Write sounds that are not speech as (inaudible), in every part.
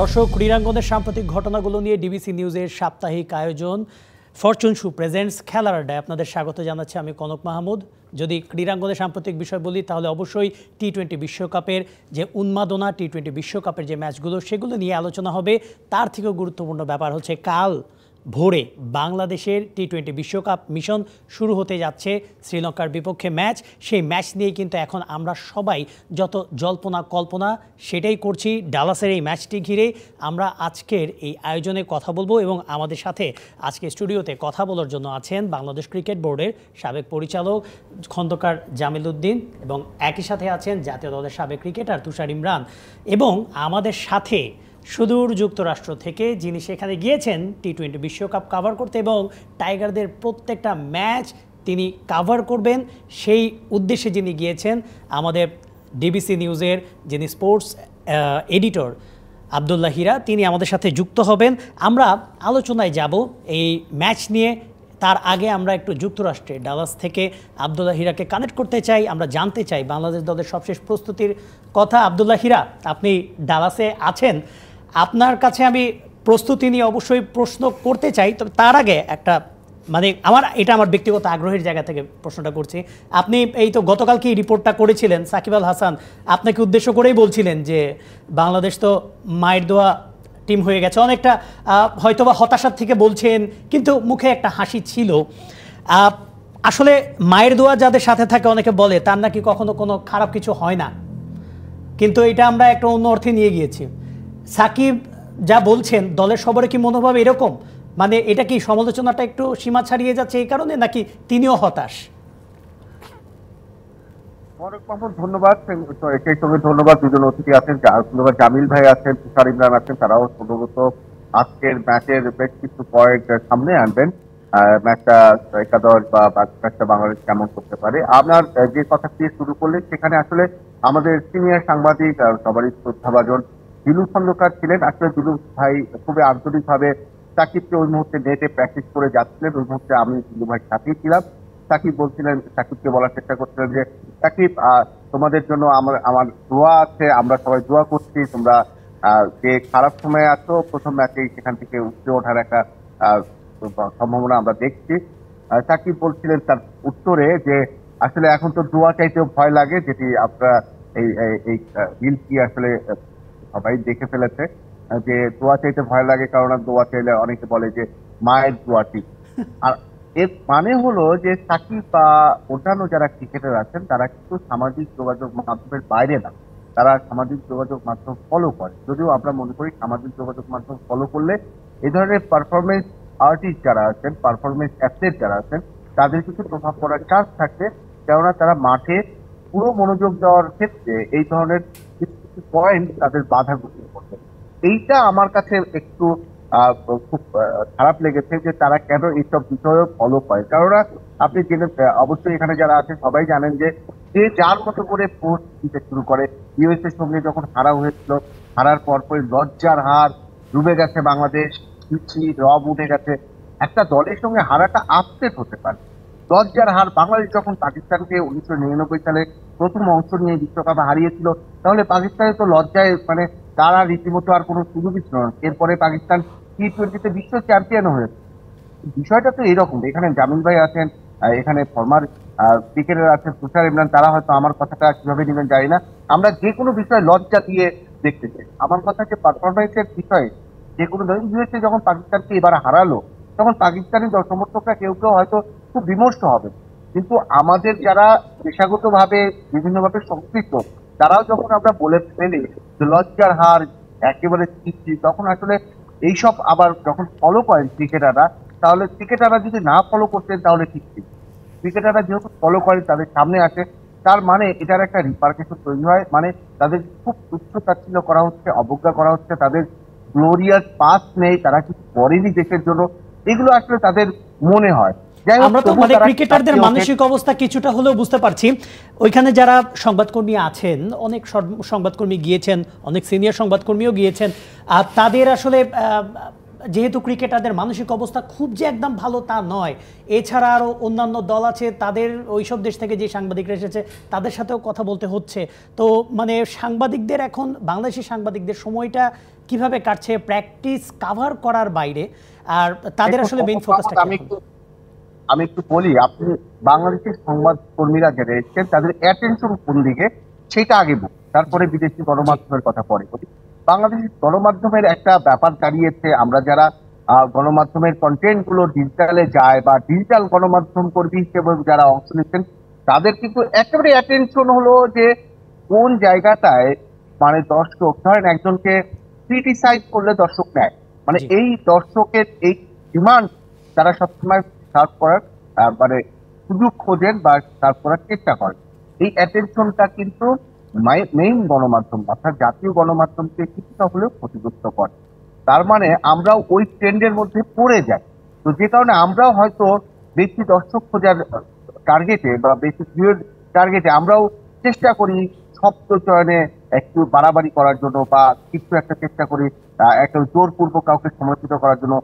দর্শক ক্রীড়াঙ্গনের সাম্প্রতিক ঘটনাগুলো নিয়ে ডিবিসি নিউজের সাপ্তাহিক আয়োজন ফরচুন শু প্রেজেন্টস খেলার আড্ডায় আপনাদের স্বাগত জানাচ্ছি আমি কনক মাহমুদ যদি ক্রীড়াঙ্গনের সাম্প্রতিক বিষয় বলি তাহলে অবশ্যই টি টোয়েন্টি বিশ্বকাপের যে উন্মাদনা টি টোয়েন্টি বিশ্বকাপের যে ম্যাচগুলো সেগুলো নিয়ে আলোচনা হবে তার থেকেও গুরুত্বপূর্ণ ব্যাপার হচ্ছে কাল ভোরে বাংলাদেশের টি টোয়েন্টি বিশ্বকাপ মিশন শুরু হতে যাচ্ছে শ্রীলঙ্কার বিপক্ষে ম্যাচ সেই ম্যাচ নিয়ে কিন্তু এখন আমরা সবাই যত জল্পনা কল্পনা সেটাই করছি ডালাসের এই ম্যাচটি ঘিরে আমরা আজকের এই আয়োজনে কথা বলবো এবং আমাদের সাথে আজকে স্টুডিওতে কথা বলার জন্য আছেন বাংলাদেশ ক্রিকেট বোর্ডের সাবেক পরিচালক খন্দকার জামিল উদ্দিন এবং একই সাথে আছেন জাতীয় দলের সাবেক ক্রিকেটার তুষার ইমরান এবং আমাদের সাথে সুদূর যুক্তরাষ্ট্র থেকে যিনি সেখানে গিয়েছেন টি টোয়েন্টি বিশ্বকাপ কাভার করতে এবং টাইগারদের প্রত্যেকটা ম্যাচ তিনি কাভার করবেন সেই উদ্দেশ্যে যিনি গিয়েছেন আমাদের ডিবিসি নিউজের যিনি স্পোর্টস এডিটর আবদুল্লাহ হিরা তিনি আমাদের সাথে যুক্ত হবেন আমরা আলোচনায় যাব এই ম্যাচ নিয়ে তার আগে আমরা একটু যুক্তরাষ্ট্রে ডালাস থেকে আবদুল্লাহ হিরাকে কানেক্ট করতে চাই আমরা জানতে চাই বাংলাদেশ দলের সবশেষ প্রস্তুতির কথা আবদুল্লাহ হিরা আপনি ডালাসে আছেন আপনার কাছে আমি প্রস্তুতি নিয়ে অবশ্যই প্রশ্ন করতে চাই তবে তার আগে একটা মানে আমার এটা আমার ব্যক্তিগত আগ্রহের জায়গা থেকে প্রশ্নটা করছি আপনি এই তো গতকাল কি রিপোর্টটা করেছিলেন সাকিব আল হাসান আপনাকে উদ্দেশ্য করেই বলছিলেন যে বাংলাদেশ তো মায়ের দোয়া টিম হয়ে গেছে অনেকটা হয়তোবা হতাশার থেকে বলছেন কিন্তু মুখে একটা হাসি ছিল আসলে মায়ের দোয়া যাদের সাথে থাকে অনেকে বলে তার নাকি কখনো কোনো খারাপ কিছু হয় না কিন্তু এটা আমরা একটা অন্য অর্থে নিয়ে গিয়েছি সাকিব যা বলছেন দলের সবারই কি মনোভাব এরকম মানে এটা কি সমালোচনাটা একটু সীমা ছাড়িয়ে যাচ্ছে এই কারণে নাকি তিনিও হতাশ ফরক মাহমুদ ধন্যবাদ সেই সঙ্গে ধন্যবাদ দুজন অতিথি আছেন ধন্যবাদ জামিল ভাই আছেন তুষার ইমরান আছেন তারাও সম্ভবত আজকের ম্যাচের বেশ কিছু পয়েন্ট সামনে আনবেন ম্যাচটা একাদশ বা ম্যাচটা বাংলাদেশ কেমন করতে পারে আপনার যে কথা দিয়ে শুরু করলে সেখানে আসলে আমাদের সিনিয়র সাংবাদিক সবারই শ্রদ্ধাভাজন দিলু খন্দকার ছিলেন আসলে দিলু ভাই খুবই ভাবে সাকিবকে ওই মুহূর্তে নেটে প্র্যাকটিস করে যাচ্ছিলেন ওই মুহূর্তে আমি দিলু ভাই সাথেই ছিলাম সাকিব বলছিলেন সাকিবকে বলার চেষ্টা করছিলেন যে সাকিব তোমাদের জন্য আমার আমার দোয়া আছে আমরা সবাই দোয়া করছি তোমরা যে খারাপ সময়ে আছো প্রথম ম্যাচেই সেখান থেকে উঠে ওঠার একটা সম্ভাবনা আমরা দেখছি সাকিব বলছিলেন তার উত্তরে যে আসলে এখন তো দোয়া চাইতেও ভয় লাগে যেটি আপনারা এই এই বিলটি আসলে সবাই দেখে ফেলেছে যে দোয়া চাইতে ভয় লাগে কারণ দোয়া চাইলে অনেকে বলে যে মায়ের দোয়াটি (laughs) আর এর মানে হলো যে সাকিব বা অন্যান্য যারা ক্রিকেটার আছেন তারা কিন্তু সামাজিক যোগাযোগ মাধ্যমের বাইরে না তারা সামাজিক যোগাযোগ মাধ্যম ফলো করে যদিও আমরা মনে করি সামাজিক যোগাযোগ মাধ্যম ফলো করলে এই ধরনের পারফরমেন্স আর্টিস্ট যারা আছেন পারফরমেন্স অ্যাথলেট যারা আছেন তাদের কিছু প্রভাব পড়ার চান্স থাকছে কেননা তারা মাঠে পুরো মনোযোগ দেওয়ার ক্ষেত্রে এই ধরনের কিছু পয়েন্ট তাদের বাধাগ্রস্ত করবে এইটা আমার কাছে একটু খুব খারাপ লেগেছে যে তারা কেন এইসব বিষয়ে ফলো করে কারণ আপনি জেনে অবশ্যই এখানে যারা আছে সবাই জানেন যে যে যার মতো করে পোস্ট দিতে শুরু করে ইউএসএর সঙ্গে যখন হারা হয়েছিল হারার পরপরই লজ্জার হার ডুবে গেছে বাংলাদেশ পিছি রব উঠে গেছে একটা দলের সঙ্গে হারাটা আপডেট হতে পারে লজ্জার হার বাংলাদেশ যখন পাকিস্তানকে উনিশশো নিরানব্বই সালে প্রথম অংশ নিয়ে বিশ্বকাপ হারিয়েছিল তাহলে পাকিস্তানে তো লজ্জায় মানে তারা রীতিমতো আর কোনো সুযোগই ছিল না এরপরে পাকিস্তান টি টোয়েন্টিতে বিশ্ব চ্যাম্পিয়ন হয়েছে বিষয়টা তো এরকম এখানে জামিল ভাই আছেন এখানে ফর্মার ক্রিকেটার আছেন তুষার ইমরান তারা হয়তো আমার কথাটা কিভাবে নেবেন জানি না আমরা যে কোনো বিষয়ে লজ্জা দিয়ে দেখতে চাই আমার কথা হচ্ছে পারফরমেন্সের বিষয়ে যে কোনো ইউএসএ যখন পাকিস্তানকে এবার হারালো তখন পাকিস্তানি সমর্থকরা কেউ কেউ হয়তো খুব বিমর্ষ হবে কিন্তু আমাদের যারা পেশাগতভাবে বিভিন্নভাবে সম্পৃক্ত তারাও যখন আমরা বলে ফেলি যে লজ্জার হার একেবারে চিঠি তখন আসলে এইসব আবার যখন ফলো করেন ক্রিকেটাররা তাহলে ক্রিকেটাররা যদি না ফলো করতেন তাহলে ঠিক ঠিক ক্রিকেটাররা যেহেতু ফলো করেন তাদের সামনে আসে তার মানে এটার একটা রিপার্কেশন তৈরি হয় মানে তাদের খুব তুচ্ছ তাচ্ছিল্য করা হচ্ছে অবজ্ঞা করা হচ্ছে তাদের গ্লোরিয়াস পাস নেই তারা কিছু করেনি দেশের জন্য এগুলো আসলে তাদের মনে হয় আমরা তো মানে ক্রিকেটারদের মানসিক অবস্থা কিছুটা হলেও বুঝতে পারছি ওইখানে যারা সংবাদকর্মী আছেন অনেক সংবাদকর্মী গিয়েছেন অনেক সিনিয়র সংবাদকর্মীও গিয়েছেন আর তাদের আসলে যেহেতু ক্রিকেটারদের মানসিক অবস্থা খুব যে একদম ভালো তা নয় এছাড়া আরও অন্যান্য দল আছে তাদের ওইসব দেশ থেকে যে সাংবাদিকরা এসেছে তাদের সাথেও কথা বলতে হচ্ছে তো মানে সাংবাদিকদের এখন বাংলাদেশি সাংবাদিকদের সময়টা কিভাবে কাটছে প্র্যাকটিস কাভার করার বাইরে আর তাদের আসলে মেইন ফোকাসটা আমি একটু বলি আপনি বাংলাদেশের সংবাদ কর্মীরা যারা এসছেন তাদের অ্যাটেনশন কোন দিকে সেটা আগে বলি তারপরে বিদেশি গণমাধ্যমের কথা পরে বলি বাংলাদেশের গণমাধ্যমের একটা ব্যাপার দাঁড়িয়েছে আমরা যারা গণমাধ্যমের কন্টেন্ট গুলো ডিজিটালে যায় বা ডিজিটাল গণমাধ্যম কর্মী হিসেবে যারা অংশ নিচ্ছেন তাদের কিন্তু একেবারে অ্যাটেনশন হলো যে কোন জায়গাটায় মানে দর্শক ধরেন একজনকে ক্রিটিসাইজ করলে দর্শক নেয় মানে এই দর্শকের এই ডিমান্ড তারা সবসময় সার্ভ করার মানে সুযোগ খোঁজেন বা সার্ভ করার চেষ্টা করেন এই অ্যাটেনশনটা কিন্তু মেইন গণমাধ্যম অর্থাৎ জাতীয় গণমাধ্যমকে কিছুটা হলেও ক্ষতিগ্রস্ত করে তার মানে আমরাও ওই ট্রেন্ডের মধ্যে পড়ে যাই তো যে কারণে আমরাও হয়তো বেশি দর্শক খোঁজার টার্গেটে বা বেশি ভিউর টার্গেটে আমরাও চেষ্টা করি শব্দ চয়নে একটু বাড়াবাড়ি করার জন্য বা কিছু একটা চেষ্টা করি একটা জোরপূর্বক কাউকে সমালোচিত করার জন্য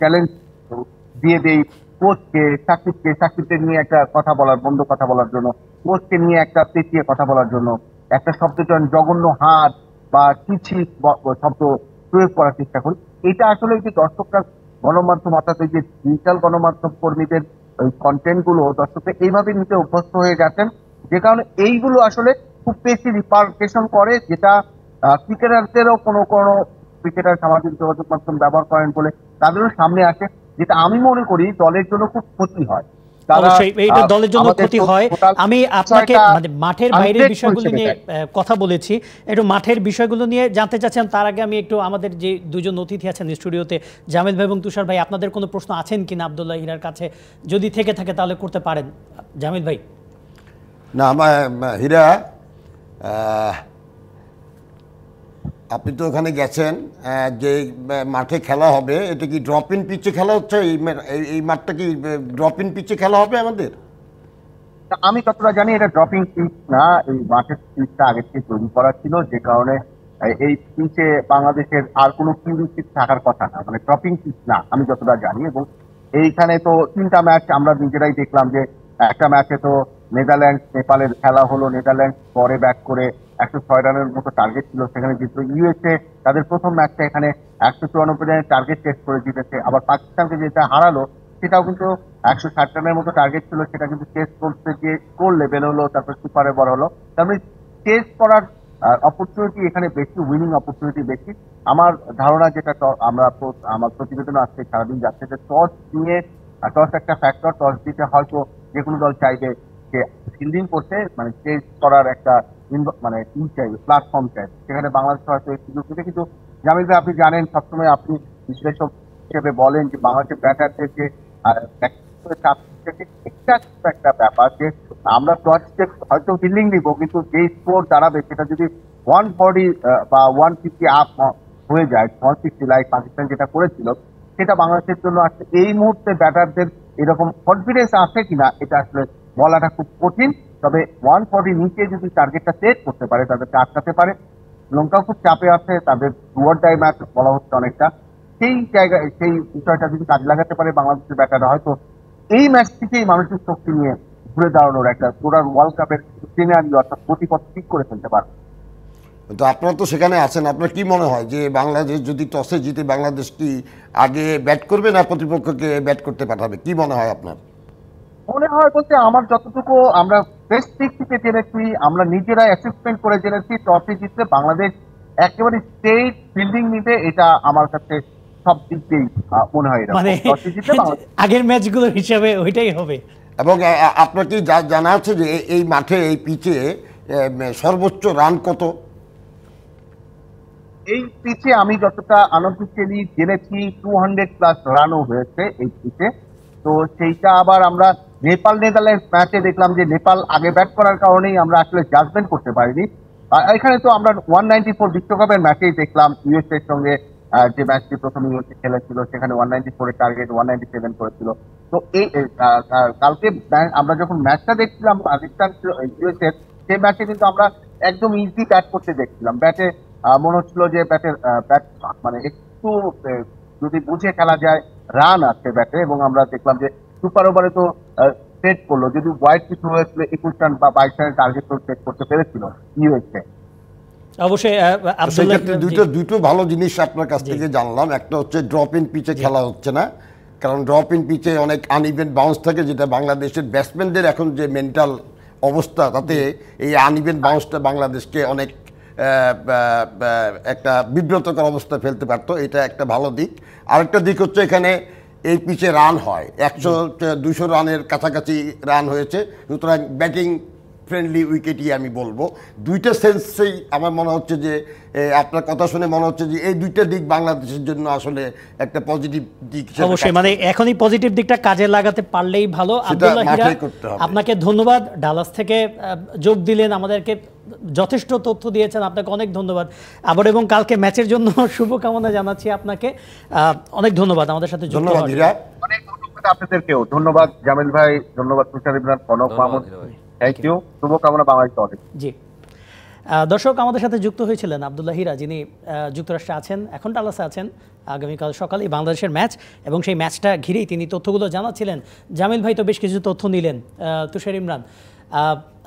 চ্যালেঞ্জ দিয়ে দেই কোচকে সাকিবকে সাকিবকে নিয়ে একটা কথা বলার বন্ধ কথা বলার জন্য কোচকে নিয়ে একটা পেঁচিয়ে কথা বলার জন্য একটা শব্দ চান জঘন্য হাত বা কিছি শব্দ প্রয়োগ করার চেষ্টা করি এটা আসলে যে দর্শকরা গণমাধ্যম অর্থাৎ এই যে ডিজিটাল গণমাধ্যম কর্মীদের ওই কন্টেন্ট গুলো দর্শকরা এইভাবে নিতে অভ্যস্ত হয়ে গেছেন যে কারণে এইগুলো আসলে খুব বেশি রিপার্কেশন করে যেটা ক্রিকেটারদেরও কোনো কোনো ক্রিকেটার সামাজিক যোগাযোগ মাধ্যম ব্যবহার করেন বলে তাদেরও সামনে আসে যেটা আমি মনে করি দলের জন্য খুব ক্ষতি হয় দলের জন্য ক্ষতি হয় আমি আপনাকে মানে মাঠের বাইরের বিষয়গুলো নিয়ে কথা বলেছি একটু মাঠের বিষয়গুলো নিয়ে জানতে চাচ্ছেন তার আগে আমি একটু আমাদের যে দুজন অতিথি আছেন স্টুডিওতে জামিল ভাই এবং তুষার ভাই আপনাদের কোনো প্রশ্ন আছেন কিনা আবদুল্লাহ হিরার কাছে যদি থেকে থাকে তাহলে করতে পারেন জামেদ ভাই না আমার আপনি তো ওখানে গেছেন যে মাঠে খেলা হবে এটা কি ড্রপ ইন পিচে খেলা হচ্ছে এই মাঠটা কি ড্রপ ইন পিচে খেলা হবে আমাদের আমি কতটা জানি এটা ড্রপিং পিচ না এই মাঠের পিচটা আগে থেকে তৈরি করা ছিল যে কারণে এই পিচে বাংলাদেশের আর কোনো কিউরিসিট থাকার কথা না মানে ড্রপিং পিচ না আমি যতটা জানি এবং এইখানে তো তিনটা ম্যাচ আমরা নিজেরাই দেখলাম যে একটা ম্যাচে তো নেদারল্যান্ডস নেপালের খেলা হলো নেদারল্যান্ডস পরে ব্যাট করে একশো ছয় রানের মতো টার্গেট ছিল সেখানে জিতল ইউএসএ তাদের প্রথম ম্যাচটা এখানে একশো চুরানব্বই রানের টার্গেট টেস্ট করে জিতেছে আবার পাকিস্তানকে যেটা হারালো সেটাও কিন্তু একশো ষাট রানের মতো টার্গেট ছিল সেটা কিন্তু চেস করতে গিয়ে স্কোর লেভেল হলো তারপর সুপারে বড় হলো তারপরে মানে চেস করার অপরচুনিটি এখানে বেশি উইনিং অপরচুনিটি বেশি আমার ধারণা যেটা আমরা আমার প্রতিবেদন আসছে সারাদিন যাচ্ছে যে টস নিয়ে টস একটা ফ্যাক্টর টস দিতে হয়তো যে কোনো দল চাইবে যে ফিল্ডিং করতে মানে চেঞ্জ করার একটা মানে ই চাই প্ল্যাটফর্ম চাই সেখানে বাংলাদেশ হয়তো এই সুযোগ দিতে কিন্তু জামিল ভাই আপনি জানেন সবসময় আপনি বিশ্লেষক হিসেবে বলেন যে বাংলাদেশের ব্যাটারদের যে একটা ব্যাপার যে আমরা টর্চে হয়তো ফিল্ডিং নিব কিন্তু যে স্কোর দাঁড়াবে সেটা যদি ওয়ান ফর্টি বা ওয়ান ফিফটি আপ হয়ে যায় ওয়ান সিক্সটি লাইক পাকিস্তান যেটা করেছিল সেটা বাংলাদেশের জন্য আসলে এই মুহূর্তে ব্যাটারদের এরকম কনফিডেন্স আছে কিনা এটা আসলে বলাটা খুব কঠিন তবে ওয়ান ফর্টির নিচে যদি টার্গেটটা সেট করতে পারে তাদেরকে আটকাতে পারে লঙ্কাও খুব চাপে আছে তাদের ডুয়ার ডাই ম্যাচ বলা হচ্ছে অনেকটা সেই জায়গায় সেই বিষয়টা যদি কাজ লাগাতে পারে বাংলাদেশের ব্যাটাররা হয়তো এই ম্যাচ থেকেই মানুষের শক্তি নিয়ে ঘুরে দাঁড়ানোর একটা পুরার ওয়ার্ল্ড কাপের সিনারিও অর্থাৎ প্রতিপথ ঠিক করে ফেলতে পারে তো আপনার তো সেখানে আছেন আপনার কি মনে হয় যে বাংলাদেশ যদি টসে জিতে বাংলাদেশ কি আগে ব্যাট করবে না প্রতিপক্ষকে ব্যাট করতে পাঠাবে কি মনে হয় আপনার মনে হয় বলতে আমার যতটুকু আমরা বেস্ট দিক থেকে জেনেছি আমরা নিজেরা অ্যাসেসমেন্ট করে জেনেছি ট্রফি জিতলে বাংলাদেশ একেবারে স্টেট ফিল্ডিং নিতে এটা আমার কাছে সব দিক দিয়েই মনে হয় মানে (laughs) আগের ম্যাচগুলোর হিসাবে ওইটাই হবে এবং আপনার কি যা জানা আছে যে এই মাঠে এই পিচে সর্বোচ্চ রান কত এই পিচে আমি যতটা আনন্দ আনঅফিসিয়ালি জেনেছি টু হান্ড্রেড প্লাস রানও হয়েছে এই পিচে তো সেইটা আবার আমরা নেপাল নেদারল্যান্ডস ম্যাচে দেখলাম যে নেপাল আগে ব্যাট করার কারণেই আমরা আসলে জাজমেন্ট করতে পারিনি এখানে তো আমরা ওয়ান নাইনটি ফোর বিশ্বকাপের ম্যাচেই দেখলাম ইউএস এর সঙ্গে যে ম্যাচটি প্রথম ইউএসএ খেলেছিল সেখানে ওয়ান নাইনটি ফোরের টার্গেট ওয়ান নাইনটি সেভেন করেছিল তো এই কালকে আমরা যখন ম্যাচটা দেখছিলাম পাকিস্তান ইউএসএ সেই ম্যাচে কিন্তু আমরা একদম ইজি ব্যাট করতে দেখছিলাম ব্যাটে মনে হচ্ছিল যে ব্যাটের ব্যাট মানে একটু যদি বুঝে খেলা যায় রান আছে ব্যাটে এবং আমরা দেখলাম যে সুপার ওভারে তো সেট করলো যদি হোয়াইট কিছু হয়েছিল একুশ রান বা বাইশ রানের টার্গেট সেট করতে পেরেছিল ইউএসএ অবশ্যই সেক্ষেত্রে দুটো দুটো ভালো জিনিস আপনার কাছ থেকে জানলাম একটা হচ্ছে ড্রপ ইন পিচে খেলা হচ্ছে না কারণ ড্রপ ইন পিচে অনেক আনইভেন বাউন্স থাকে যেটা বাংলাদেশের ব্যাটসম্যানদের এখন যে মেন্টাল অবস্থা তাতে এই আনইভেন বাউন্সটা বাংলাদেশকে অনেক একটা বিব্রতকর অবস্থা ফেলতে পারতো এটা একটা ভালো দিক আরেকটা দিক হচ্ছে এখানে এই পিচে রান হয় একশো দুশো রানের কাছাকাছি রান হয়েছে সুতরাং ব্যাটিং ফ্রেন্ডলি উইকেটই আমি বলবো দুইটা সেন্সেই আমার মনে হচ্ছে যে আপনার কথা শুনে মনে হচ্ছে যে এই দুইটা দিক বাংলাদেশের জন্য আসলে একটা পজিটিভ দিক অবশ্যই মানে এখনই পজিটিভ দিকটা কাজে লাগাতে পারলেই ভালো আপনাকে ধন্যবাদ ডালাস থেকে যোগ দিলেন আমাদেরকে যথেষ্ট তথ্য দিয়েছেন আপনাকে অনেক ধন্যবাদ আবার এবং কালকে ম্যাচের জন্য (laughs) শুভকামনা জানাচ্ছি আপনাকে অনেক ধন্যবাদ আমাদের সাথে ধন্যবাদ আপনাদেরকেও ধন্যবাদ জামিল ভাই ধন্যবাদ তুষার ইমরান কনক মাহমুদ থ্যাংক ইউ শুভকামনা বাংলাদেশ জি দর্শক আমাদের সাথে যুক্ত হয়েছিলেন আবদুল্লাহ হিরা যিনি যুক্তরাষ্ট্রে আছেন এখন টালাসে আছেন আগামীকাল সকালে বাংলাদেশের ম্যাচ এবং সেই ম্যাচটা ঘিরেই তিনি তথ্যগুলো জানাচ্ছিলেন জামিল ভাই তো বেশ কিছু তথ্য নিলেন তুষার ইমরান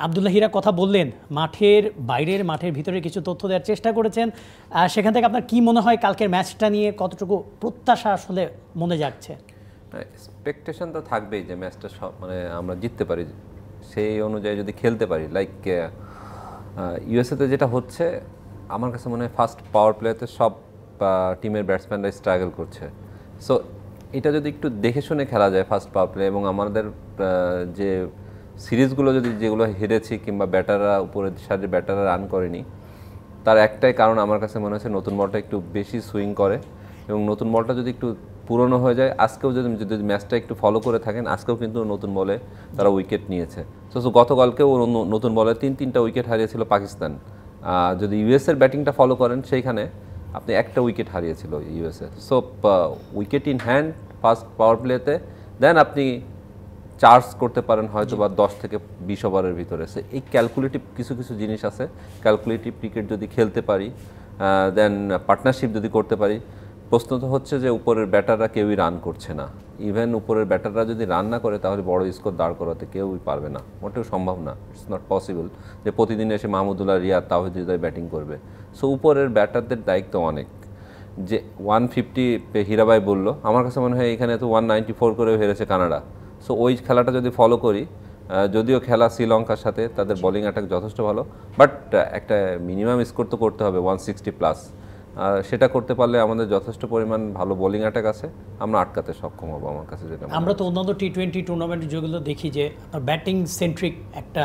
আবদুল্লাহ হিরা কথা বললেন মাঠের বাইরের মাঠের ভিতরে কিছু তথ্য দেওয়ার চেষ্টা করেছেন সেখান থেকে আপনার কি মনে হয় কালকের ম্যাচটা নিয়ে কতটুকু প্রত্যাশা আসলে মনে যাচ্ছে এক্সপেকটেশন মানে তো থাকবেই যে ম্যাচটা সব মানে আমরা জিততে পারি সেই অনুযায়ী যদি খেলতে পারি লাইক ইউএসএতে যেটা হচ্ছে আমার কাছে মনে হয় ফার্স্ট পাওয়ার প্লেয়ারতে সব টিমের ব্যাটসম্যানরা স্ট্রাগল করছে সো এটা যদি একটু দেখে শুনে খেলা যায় ফার্স্ট পাওয়ার প্লে এবং আমাদের যে সিরিজগুলো যদি যেগুলো হেরেছি কিংবা ব্যাটাররা উপরের সাহায্যে ব্যাটাররা রান করেনি তার একটাই কারণ আমার কাছে মনে হচ্ছে নতুন বলটা একটু বেশি সুইং করে এবং নতুন বলটা যদি একটু পুরনো হয়ে যায় আজকেও যদি যদি ম্যাচটা একটু ফলো করে থাকেন আজকেও কিন্তু নতুন বলে তারা উইকেট নিয়েছে সো গতকালকেও নতুন বলে তিন তিনটা উইকেট হারিয়েছিল পাকিস্তান যদি ইউএসের ব্যাটিংটা ফলো করেন সেইখানে আপনি একটা উইকেট হারিয়েছিল USA so wicket in hand first power প্লেতে দেন আপনি চার্জ করতে পারেন হয়তো বা দশ থেকে বিশ ওভারের ভিতরে এই ক্যালকুলেটিভ কিছু কিছু জিনিস আছে ক্যালকুলেটিভ ক্রিকেট যদি খেলতে পারি দেন পার্টনারশিপ যদি করতে পারি প্রশ্ন তো হচ্ছে যে উপরের ব্যাটাররা কেউই রান করছে না ইভেন উপরের ব্যাটাররা যদি রান না করে তাহলে বড় স্কোর দাঁড় করাতে কেউই পারবে না মোটেও সম্ভব না ইটস নট পসিবল যে প্রতিদিন এসে মাহমুদুল্লাহ রিয়া তাহিদ হৃদয় ব্যাটিং করবে সো উপরের ব্যাটারদের দায়িত্ব অনেক যে ওয়ান ফিফটি হীরাবাই বললো আমার কাছে মনে হয় এখানে তো ওয়ান নাইনটি ফোর করেও হেরেছে কানাডা সো ওই খেলাটা যদি ফলো করি যদিও খেলা শ্রীলঙ্কার সাথে তাদের বলিং অ্যাটাক যথেষ্ট ভালো বাট একটা মিনিমাম স্কোর তো করতে হবে ওয়ান সিক্সটি প্লাস সেটা করতে পারলে আমাদের যথেষ্ট পরিমাণ ভালো বোলিং অ্যাটাক আছে আমরা আটকাতে সক্ষম হব আমার কাছে যেটা আমরা তো অন্যান্য টি টোয়েন্টি টুর্নামেন্ট যেগুলো দেখি যে ব্যাটিং সেন্ট্রিক একটা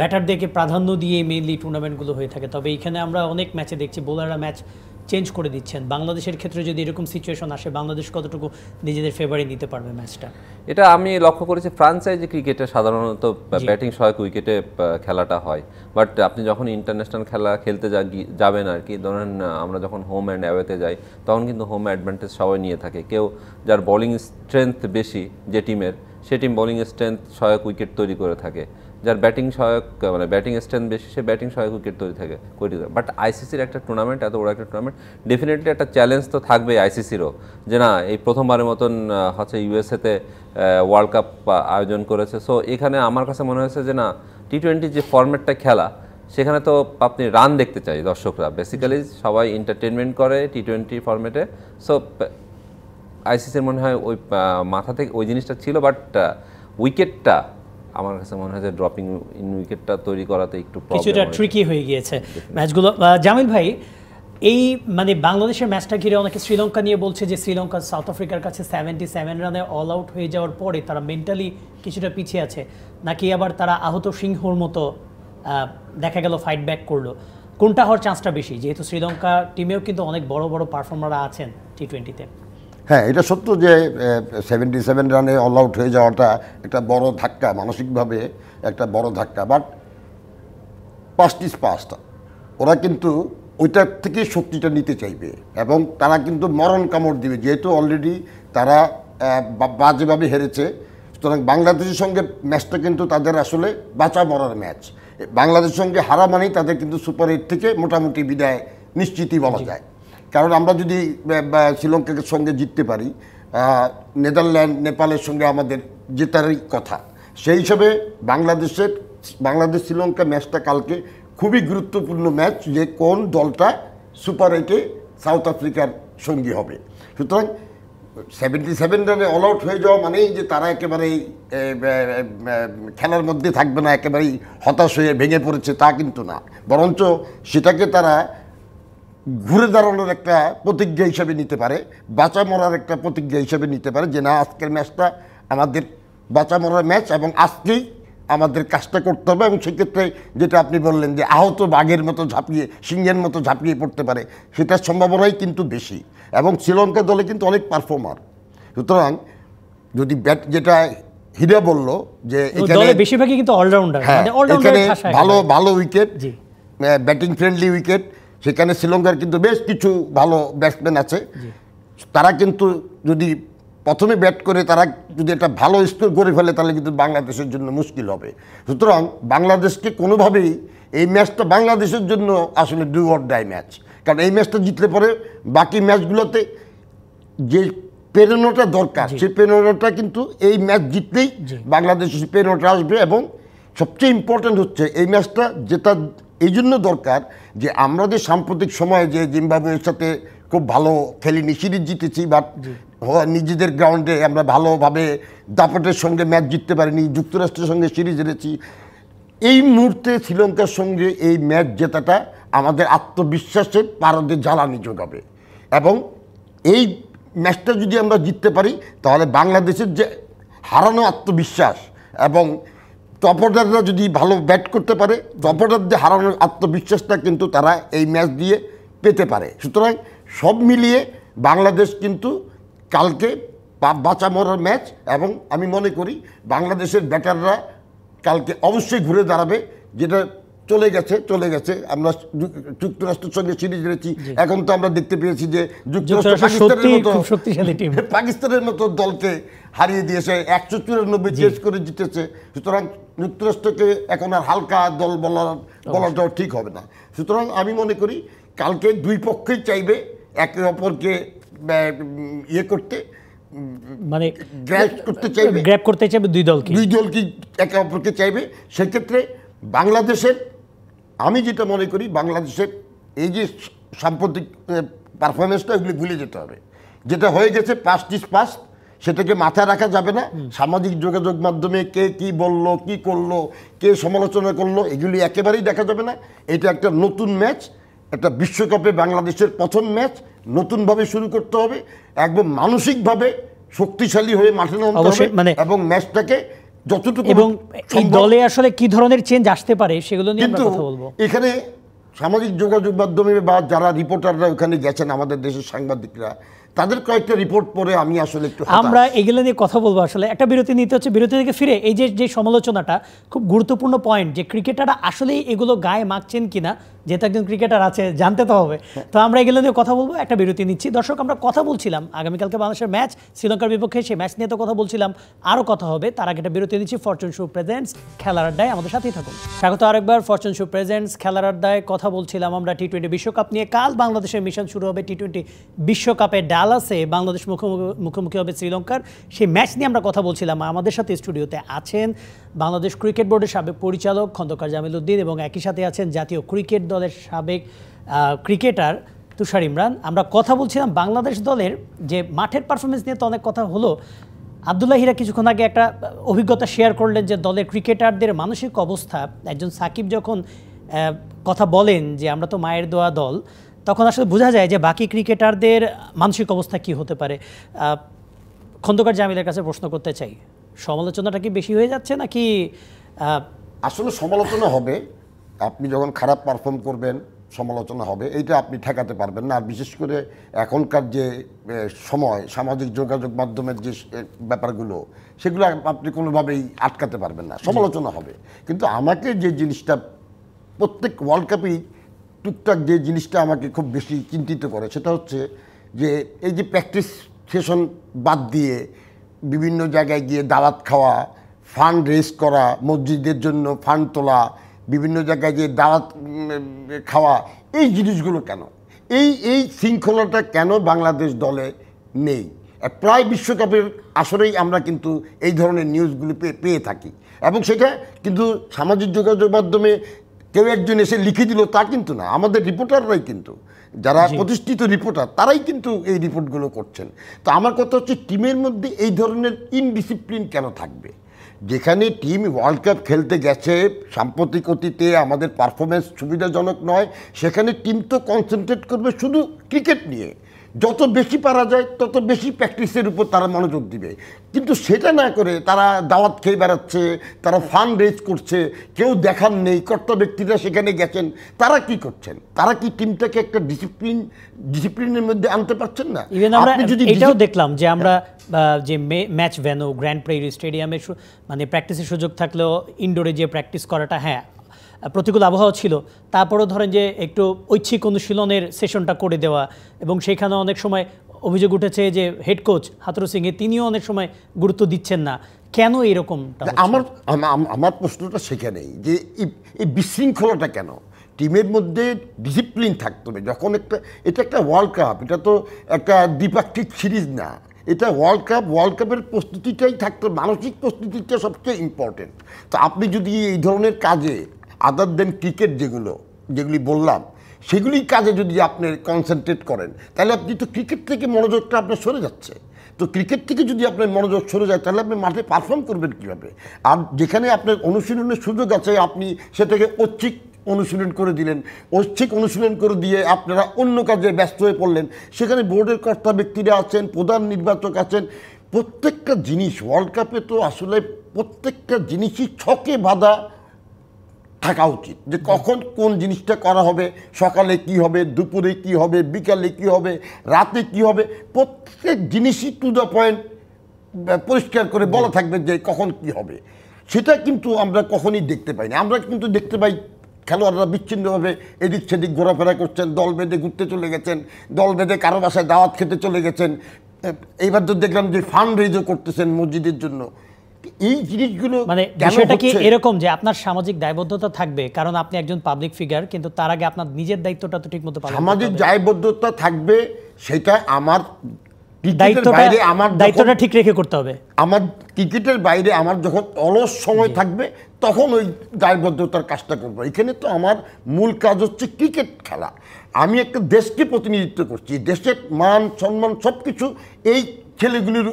ব্যাটারদেরকে প্রাধান্য দিয়ে মেইনলি টুর্নামেন্টগুলো হয়ে থাকে তবে এখানে আমরা অনেক ম্যাচে দেখছি বোলাররা ম্যাচ চেঞ্জ করে দিচ্ছেন বাংলাদেশের ক্ষেত্রে যদি এরকম সিচুয়েশন আসে বাংলাদেশ কতটুকু নিজেদের ফেভারে নিতে পারবে ম্যাচটা এটা আমি লক্ষ্য করেছি যে ক্রিকেটে সাধারণত ব্যাটিং সহায়ক উইকেটে খেলাটা হয় বাট আপনি যখন ইন্টারন্যাশনাল খেলা খেলতে যাবেন আর কি ধরেন আমরা যখন হোম অ্যান্ড অ্যাওয়েতে যাই তখন কিন্তু হোম অ্যাডভান্টেজ সবাই নিয়ে থাকে কেউ যার বলিং স্ট্রেংথ বেশি যে টিমের সে টিম বলিং স্ট্রেংথ সহায়ক উইকেট তৈরি করে থাকে যার ব্যাটিং সহায়ক মানে ব্যাটিং স্ট্রেন্থ বেশি সে ব্যাটিং সহায়ক উইকেট তৈরি থাকে বাট আইসিসির একটা টুর্নামেন্ট এত বড় একটা টুর্নামেন্ট ডেফিনেটলি একটা চ্যালেঞ্জ তো থাকবে আইসিসিরও যে না এই প্রথমবারের মতন হচ্ছে ইউএসএতে ওয়ার্ল্ড কাপ আয়োজন করেছে সো এখানে আমার কাছে মনে হয়েছে যে না টি টোয়েন্টি যে ফর্ম্যাটটা খেলা সেখানে তো আপনি রান দেখতে চাই দর্শকরা বেসিক্যালি সবাই এন্টারটেনমেন্ট করে টি টোয়েন্টি ফর্মেটে সো আইসিসির মনে হয় ওই মাথা থেকে ওই জিনিসটা ছিল বাট উইকেটটা আমার কাছে মনে হয় যে ড্রপিং ইন উইকেটটা তৈরি করাতে একটু কিছুটা ট্রিকি হয়ে গিয়েছে ম্যাচগুলো জামিল ভাই এই মানে বাংলাদেশের ম্যাচটা ঘিরে অনেকে শ্রীলঙ্কা নিয়ে বলছে যে শ্রীলঙ্কা সাউথ আফ্রিকার কাছে সেভেন্টি সেভেন রানে অল আউট হয়ে যাওয়ার পরে তারা মেন্টালি কিছুটা পিছিয়ে আছে নাকি আবার তারা আহত সিংহর মতো দেখা গেল ফাইট ব্যাক করলো কোনটা হওয়ার চান্সটা বেশি যেহেতু শ্রীলঙ্কা টিমেও কিন্তু অনেক বড় বড় পারফর্মাররা আছেন টি টোয়েন্টিতে হ্যাঁ এটা সত্য যে সেভেন্টি সেভেন রানে অল আউট হয়ে যাওয়াটা একটা বড় ধাক্কা মানসিকভাবে একটা বড় ধাক্কা বাট পাস্ট ইজ পাস্ট ওরা কিন্তু ওইটার থেকে শক্তিটা নিতে চাইবে এবং তারা কিন্তু মরণ কামড় দিবে যেহেতু অলরেডি তারা বাজেভাবে হেরেছে সুতরাং বাংলাদেশের সঙ্গে ম্যাচটা কিন্তু তাদের আসলে বাঁচা মরার ম্যাচ বাংলাদেশের সঙ্গে হারা মানেই তাদের কিন্তু সুপার এইট থেকে মোটামুটি বিদায় নিশ্চিতই বলা যায় কারণ আমরা যদি শ্রীলঙ্কার সঙ্গে জিততে পারি নেদারল্যান্ড নেপালের সঙ্গে আমাদের জেতারই কথা সেই হিসাবে বাংলাদেশের বাংলাদেশ শ্রীলঙ্কা ম্যাচটা কালকে খুবই গুরুত্বপূর্ণ ম্যাচ যে কোন দলটা সুপার এইটে সাউথ আফ্রিকার সঙ্গী হবে সুতরাং সেভেন্টি সেভেন রানে অল আউট হয়ে যাওয়া মানেই যে তারা একেবারেই খেলার মধ্যে থাকবে না একেবারেই হতাশ হয়ে ভেঙে পড়েছে তা কিন্তু না বরঞ্চ সেটাকে তারা ঘুরে দাঁড়ানোর একটা প্রতিজ্ঞা হিসেবে নিতে পারে বাঁচা মরার একটা প্রতিজ্ঞা হিসেবে নিতে পারে যে না আজকের ম্যাচটা আমাদের বাঁচা মরার ম্যাচ এবং আজকেই আমাদের কাজটা করতে হবে এবং সেক্ষেত্রে যেটা আপনি বললেন যে আহত বাঘের মতো ঝাঁপিয়ে সিংহের মতো ঝাঁপিয়ে পড়তে পারে সেটার সম্ভাবনাই কিন্তু বেশি এবং শ্রীলঙ্কা দলে কিন্তু অনেক পারফর্মার সুতরাং যদি ব্যাট যেটা হিরে বলল যে এখানে বেশিরভাগই কিন্তু অলরাউন্ডার হ্যাঁ মানে এখানে ভালো ভালো উইকেট ব্যাটিং ফ্রেন্ডলি উইকেট সেখানে শ্রীলঙ্কার কিন্তু বেশ কিছু ভালো ব্যাটসম্যান আছে তারা কিন্তু যদি প্রথমে ব্যাট করে তারা যদি একটা ভালো স্কোর করে ফেলে তাহলে কিন্তু বাংলাদেশের জন্য মুশকিল হবে সুতরাং বাংলাদেশকে কোনোভাবেই এই ম্যাচটা বাংলাদেশের জন্য আসলে ডু অর ডাই ম্যাচ কারণ এই ম্যাচটা জিতলে পরে বাকি ম্যাচগুলোতে যে প্রেরণাটা দরকার সেই প্রেরণাটা কিন্তু এই ম্যাচ জিতলেই বাংলাদেশের প্রেরণাটা আসবে এবং সবচেয়ে ইম্পর্ট্যান্ট হচ্ছে এই ম্যাচটা জেতার এই জন্য দরকার যে আমরা যে সাম্প্রতিক সময়ে যে জিম্বাবুয়ের সাথে খুব ভালো খেলিনি সিরিজ জিতেছি বাট নিজেদের গ্রাউন্ডে আমরা ভালোভাবে দাপটের সঙ্গে ম্যাচ জিততে পারিনি যুক্তরাষ্ট্রের সঙ্গে সিরিজ হেরেছি এই মুহূর্তে শ্রীলঙ্কার সঙ্গে এই ম্যাচ জেতাটা আমাদের আত্মবিশ্বাসের পারদে জ্বালানি যোগাবে এবং এই ম্যাচটা যদি আমরা জিততে পারি তাহলে বাংলাদেশের যে হারানো আত্মবিশ্বাস এবং তপদাররা যদি ভালো ব্যাট করতে পারে তপদারদের হারানোর আত্মবিশ্বাসটা কিন্তু তারা এই ম্যাচ দিয়ে পেতে পারে সুতরাং সব মিলিয়ে বাংলাদেশ কিন্তু কালকে বাঁচা মরার ম্যাচ এবং আমি মনে করি বাংলাদেশের ব্যাটাররা কালকে অবশ্যই ঘুরে দাঁড়াবে যেটা চলে গেছে চলে গেছে আমরা যুক্তরাষ্ট্রের সঙ্গে সিরিজ রয়েছি এখন তো আমরা দেখতে পেয়েছি যে যুক্তরাষ্ট্র মতো পাকিস্তানের মতো দলকে হারিয়ে দিয়েছে একশো চুরানব্বই চেস করে জিতেছে সুতরাং যুক্তরাষ্ট্রকে এখন আর হালকা দল বলার বলাটাও ঠিক হবে না সুতরাং আমি মনে করি কালকে দুই পক্ষই চাইবে একে অপরকে ইয়ে করতে মানে গ্র্যাপ করতে চাইবে গ্র্যাপ করতে চাইবে দুই দল দুই দল কি একে অপরকে চাইবে সেক্ষেত্রে বাংলাদেশের আমি যেটা মনে করি বাংলাদেশের এই যে সাম্প্রতিক পারফরমেন্সটা এগুলি ভুলে যেতে হবে যেটা হয়ে গেছে পাস্ট ইস পাস্ট সেটাকে মাথায় রাখা যাবে না সামাজিক যোগাযোগ মাধ্যমে কে কি বলল কি করলো কে সমালোচনা করলো এগুলি একেবারেই দেখা যাবে না এটা একটা নতুন ম্যাচ একটা বিশ্বকাপে বাংলাদেশের প্রথম ম্যাচ নতুনভাবে শুরু করতে হবে একদম মানসিকভাবে শক্তিশালী হয়ে মাঠে নামতে হবে মানে এবং ম্যাচটাকে যতটুকু এবং এই দলে আসলে কি ধরনের চেঞ্জ আসতে পারে সেগুলো নিয়ে কথা বলবো এখানে সামাজিক যোগাযোগ মাধ্যমে বা যারা রিপোর্টাররা ওখানে গেছেন আমাদের দেশের সাংবাদিকরা তাদের কয়েকটা রিপোর্ট পরে আমি আসলে একটু আমরা এগুলো নিয়ে কথা বলবো আসলে একটা বিরতি নিতে হচ্ছে বিরতি থেকে ফিরে এই যে যে সমালোচনাটা খুব গুরুত্বপূর্ণ পয়েন্ট যে ক্রিকেটাররা আসলেই এগুলো গায়ে মাখছেন কিনা যেহেতু একজন ক্রিকেটার আছে জানতে তো হবে হ্যাঁ। তো আমরা এগুলো নিয়ে কথা বলবো একটা বিরতি নিচ্ছি দর্শক আমরা কথা বলছিলাম আগামীকালকে বাংলাদেশের ম্যাচ শ্রীলঙ্কার বিপক্ষে সেই ম্যাচ নিয়ে তো কথা বলছিলাম আরও কথা হবে তার আগে একটা বিরতি নিচ্ছি ফরচুন শু প্রেজেন্টস খেলার আড্ডায় আমাদের সাথেই থাকুন স্বাগত আরেকবার ফরচুন শু প্রেজেন্টস খেলার আড্ডায় কথা বলছিলাম আমরা টি টোয়েন্টি বিশ্বকাপ নিয়ে কাল বাংলাদেশের মিশন শুরু হবে টি টোয়েন্টি বিশ্বকাপে ডালাসে বাংলাদেশ মুখোমুখি মুখোমুখি হবে শ্রীলঙ্কার সেই ম্যাচ নিয়ে আমরা কথা বলছিলাম আমাদের সাথে স্টুডিওতে আছেন বাংলাদেশ ক্রিকেট বোর্ডের সাবেক পরিচালক খন্দকার জামিল উদ্দিন এবং একই সাথে আছেন জাতীয় ক্রিকেট দলের সাবেক ক্রিকেটার তুষার ইমরান আমরা কথা বলছিলাম বাংলাদেশ দলের যে মাঠের পারফরমেন্স নিয়ে তো অনেক কথা হলো আবদুল্লাহ হিরা কিছুক্ষণ আগে একটা অভিজ্ঞতা শেয়ার করলেন যে দলের ক্রিকেটারদের মানসিক অবস্থা একজন সাকিব যখন কথা বলেন যে আমরা তো মায়ের দোয়া দল তখন আসলে বোঝা যায় যে বাকি ক্রিকেটারদের মানসিক অবস্থা কি হতে পারে খন্দকার জামিলের কাছে প্রশ্ন করতে চাই সমালোচনাটা কি বেশি হয়ে যাচ্ছে নাকি আসলে সমালোচনা হবে আপনি যখন খারাপ পারফর্ম করবেন সমালোচনা হবে এইটা আপনি ঠেকাতে পারবেন না আর বিশেষ করে এখনকার যে সময় সামাজিক যোগাযোগ মাধ্যমের যে ব্যাপারগুলো সেগুলো আপনি কোনোভাবেই আটকাতে পারবেন না সমালোচনা হবে কিন্তু আমাকে যে জিনিসটা প্রত্যেক ওয়ার্ল্ড কাপেই টুকটাক যে জিনিসটা আমাকে খুব বেশি চিন্তিত করে সেটা হচ্ছে যে এই যে প্র্যাকটিস সেশন বাদ দিয়ে বিভিন্ন জায়গায় গিয়ে দাওয়াত খাওয়া ফান্ড রেস করা মসজিদের জন্য ফান্ড তোলা বিভিন্ন জায়গায় গিয়ে দাওয়াত খাওয়া এই জিনিসগুলো কেন এই এই শৃঙ্খলাটা কেন বাংলাদেশ দলে নেই প্রায় বিশ্বকাপের আসরেই আমরা কিন্তু এই ধরনের নিউজগুলি পেয়ে থাকি এবং সেটা কিন্তু সামাজিক যোগাযোগ মাধ্যমে কেউ একজন এসে লিখে দিল তা কিন্তু না আমাদের রিপোর্টাররাই কিন্তু যারা প্রতিষ্ঠিত রিপোর্টার তারাই কিন্তু এই রিপোর্টগুলো করছেন তো আমার কথা হচ্ছে টিমের মধ্যে এই ধরনের ইনডিসিপ্লিন কেন থাকবে যেখানে টিম ওয়ার্ল্ড কাপ খেলতে গেছে সাম্প্রতিক অতীতে আমাদের পারফরমেন্স সুবিধাজনক নয় সেখানে টিম তো কনসেন্ট্রেট করবে শুধু ক্রিকেট নিয়ে যত বেশি পারা যায় তত বেশি প্র্যাকটিসের উপর তারা মনোযোগ দিবে কিন্তু সেটা না করে তারা দাওয়াত খেয়ে বেড়াচ্ছে তারা ফান রেজ করছে কেউ দেখার নেই কর্তা ব্যক্তিরা সেখানে গেছেন তারা কি করছেন তারা কি টিমটাকে একটা ডিসিপ্লিন ডিসিপ্লিনের মধ্যে আনতে পারছেন না যদি এটাও দেখলাম যে আমরা হ্যাঁ। যে ম্যাচ ভেন গ্র্যান্ড প্রেয়ারি স্টেডিয়ামে মানে প্র্যাকটিসের সুযোগ থাকলেও ইনডোরে যে প্র্যাকটিস করাটা হ্যাঁ প্রতিকূল আবহাওয়া ছিল তারপরও ধরেন যে একটু ঐচ্ছিক অনুশীলনের সেশনটা করে দেওয়া এবং সেখানে অনেক সময় অভিযোগ উঠেছে যে হেড কোচ হাতর সিংহে তিনিও অনেক সময় গুরুত্ব দিচ্ছেন না কেন এরকম আমার আমার প্রশ্নটা সেখানেই যে এই বিশৃঙ্খলাটা কেন টিমের মধ্যে ডিসিপ্লিন থাকতে হবে যখন একটা এটা একটা ওয়ার্ল্ড কাপ এটা তো একটা দ্বিপাক্ষিক সিরিজ না এটা ওয়ার্ল্ড কাপ ওয়ার্ল্ড কাপের প্রস্তুতিটাই থাকতে মানসিক প্রস্তুতিটা সবচেয়ে ইম্পর্টেন্ট তো আপনি যদি এই ধরনের কাজে আদার দেন ক্রিকেট যেগুলো যেগুলি বললাম সেগুলি কাজে যদি আপনি কনসেন্ট্রেট করেন তাহলে আপনি তো ক্রিকেট থেকে মনোযোগটা আপনার সরে যাচ্ছে তো ক্রিকেট থেকে যদি আপনার মনোযোগ সরে যায় তাহলে আপনি মাঠে পারফর্ম করবেন কীভাবে আর যেখানে আপনার অনুশীলনের সুযোগ আছে আপনি সেটাকে ঐচ্ছিক অনুশীলন করে দিলেন ঐচ্ছিক অনুশীলন করে দিয়ে আপনারা অন্য কাজে ব্যস্ত হয়ে পড়লেন সেখানে বোর্ডের কর্তা ব্যক্তিরা আছেন প্রধান নির্বাচক আছেন প্রত্যেকটা জিনিস ওয়ার্ল্ড কাপে তো আসলে প্রত্যেকটা জিনিসই ছকে বাধা থাকা উচিত যে কখন কোন জিনিসটা করা হবে সকালে কি হবে দুপুরে কি হবে বিকালে কি হবে রাতে কি হবে প্রত্যেক জিনিসই টু দ্য পয়েন্ট পরিষ্কার করে বলা থাকবে যে কখন কি হবে সেটা কিন্তু আমরা কখনই দেখতে পাই না আমরা কিন্তু দেখতে পাই খেলোয়াড়রা বিচ্ছিন্নভাবে এদিক সেদিক ঘোরাফেরা করছেন দল বেঁধে ঘুরতে চলে গেছেন দল বেঁধে কারো বাসায় দাওয়াত খেতে চলে গেছেন এইবার তো দেখলাম যে ফান্ড রেজও করতেছেন মসজিদের জন্য এই জিনিসগুলো মানে বিষয়টা কি এরকম যে আপনার সামাজিক দায়বদ্ধতা থাকবে কারণ আপনি একজন পাবলিক ফিগার কিন্তু তার আগে আপনার নিজের দায়িত্বটা তো ঠিকমতো পালন সামাজিক দায়বদ্ধতা থাকবে সেটা আমার বাইরে আমার দায়িত্বটা ঠিক রেখে করতে হবে আমার ক্রিকেটের বাইরে আমার যখন অলস সময় থাকবে তখন ওই দায়বদ্ধতার কাজটা করবো এখানে তো আমার মূল কাজ হচ্ছে ক্রিকেট খেলা আমি একটা দেশকে প্রতিনিধিত্ব করছি দেশের মান সম্মান সব কিছু এই ছেলেগুলির